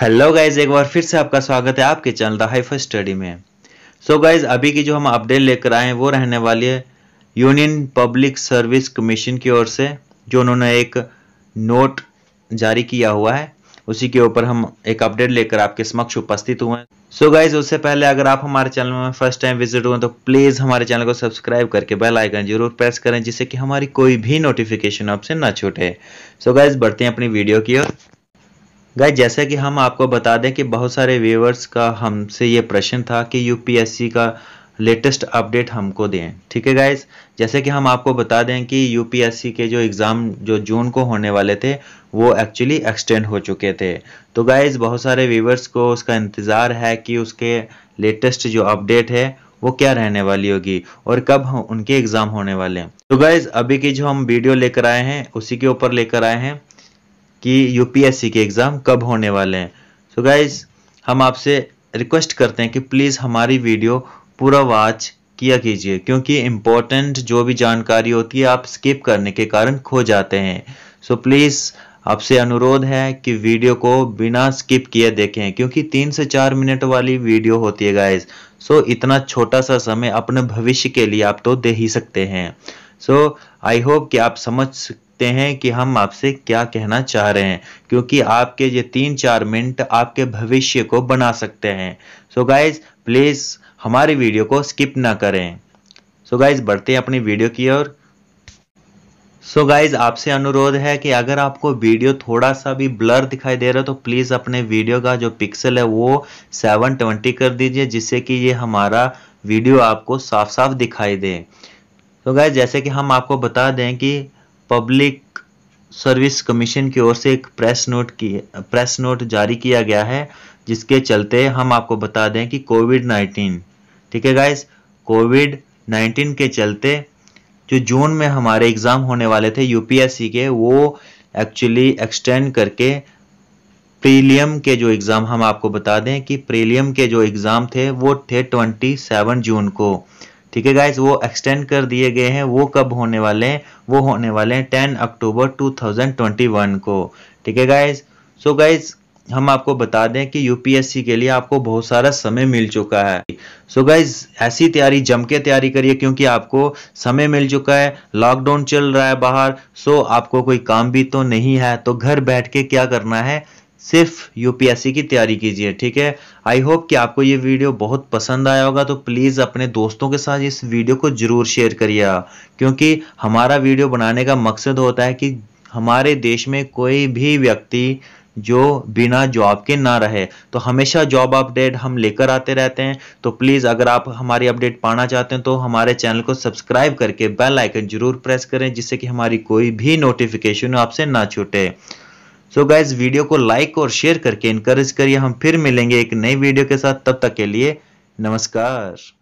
hello guys एक बार फिर से आपका स्वागत है आपके चैनल द फर्स्ट स्टडी में सो so गाइज अभी की जो हम अपडेट लेकर आए हैं वो रहने वाली है यूनियन पब्लिक सर्विस कमीशन की ओर से जो उन्होंने एक नोट जारी किया हुआ है उसी के ऊपर हम एक अपडेट लेकर आपके समक्ष उपस्थित हुए हैं सो गाइज उससे पहले अगर आप हमारे चैनल में फर्स्ट टाइम विजिट हुए तो प्लीज़ हमारे चैनल को सब्सक्राइब करके बेल आइकन जरूर प्रेस करें जिससे कि हमारी कोई भी नोटिफिकेशन आपसे ना छूटे सो गाइज बढ़ते हैं अपनी वीडियो की ओर गाय जैसा कि हम आपको बता दें कि बहुत सारे व्यूवर्स का हमसे ये प्रश्न था कि यूपीएससी का लेटेस्ट अपडेट हमको दें ठीक है गाइज जैसे कि हम आपको बता दें कि यूपीएससी के जो एग्ज़ाम जो जून को होने वाले थे वो एक्चुअली एक्सटेंड हो चुके थे तो गाइज बहुत सारे व्यूवर्स को उसका इंतज़ार है कि उसके लेटेस्ट जो अपडेट है वो क्या रहने वाली होगी और कब उनके एग्ज़ाम होने वाले हैं तो गाइज़ अभी की जो हम वीडियो लेकर आए हैं उसी के ऊपर लेकर आए हैं कि यूपीएससी के एग्ज़ाम कब होने वाले हैं सो so गाइज हम आपसे रिक्वेस्ट करते हैं कि प्लीज़ हमारी वीडियो पूरा वाच किया कीजिए क्योंकि इम्पोर्टेंट जो भी जानकारी होती है आप स्किप करने के कारण खो जाते हैं सो so प्लीज़ आपसे अनुरोध है कि वीडियो को बिना स्किप किए देखें क्योंकि तीन से चार मिनट वाली वीडियो होती है गाइज सो so, इतना छोटा सा समय अपने भविष्य के लिए आप तो दे ही सकते हैं सो आई होप कि आप समझ सकते हैं कि हम आपसे क्या कहना चाह रहे हैं क्योंकि आपके ये तीन चार मिनट आपके भविष्य को बना सकते हैं सो गाइज प्लीज़ हमारे वीडियो को स्किप ना करें सो so गाइज बढ़ते हैं अपनी वीडियो की ओर सो so गाइज आपसे अनुरोध है कि अगर आपको वीडियो थोड़ा सा भी ब्लर दिखाई दे रहा है तो प्लीज़ अपने वीडियो का जो पिक्सल है वो 720 कर दीजिए जिससे कि ये हमारा वीडियो आपको साफ साफ दिखाई दे तो so गाइज जैसे कि हम आपको बता दें कि पब्लिक सर्विस कमीशन की ओर से एक प्रेस नोट की प्रेस नोट जारी किया गया है जिसके चलते हम आपको बता दें कि कोविड नाइन्टीन ठीक है गाइज कोविड नाइन्टीन के चलते जो जून में हमारे एग्ज़ाम होने वाले थे यूपीएससी के वो एक्चुअली एक्सटेंड करके प्रीलियम के जो एग्ज़ाम हम आपको बता दें कि प्रीलियम के जो एग्ज़ाम थे वो थे 27 जून को ठीक है गाइज वो एक्सटेंड कर दिए गए हैं वो कब होने वाले हैं वो होने वाले हैं टेन अक्टूबर 2021 को ठीक है गाइज सो गाइज हम आपको बता दें कि यूपीएससी के लिए आपको बहुत सारा समय मिल चुका है सो so गाइज ऐसी तैयारी जम के तैयारी करिए क्योंकि आपको समय मिल चुका है लॉकडाउन चल रहा है बाहर सो so आपको कोई काम भी तो नहीं है तो घर बैठ के क्या करना है सिर्फ यूपीएससी की तैयारी कीजिए ठीक है आई होप कि आपको ये वीडियो बहुत पसंद आया होगा तो प्लीज़ अपने दोस्तों के साथ इस वीडियो को ज़रूर शेयर करिएगा क्योंकि हमारा वीडियो बनाने का मकसद होता है कि हमारे देश में कोई भी व्यक्ति जो बिना जॉब के ना रहे तो हमेशा जॉब अपडेट हम लेकर आते रहते हैं तो प्लीज़ अगर आप हमारी अपडेट पाना चाहते हैं तो हमारे चैनल को सब्सक्राइब करके बेल आइकन जरूर प्रेस करें जिससे कि हमारी कोई भी नोटिफिकेशन आपसे ना छूटे सो गाइज वीडियो को लाइक और शेयर करके इनकरेज करिए हम फिर मिलेंगे एक नई वीडियो के साथ तब तक के लिए नमस्कार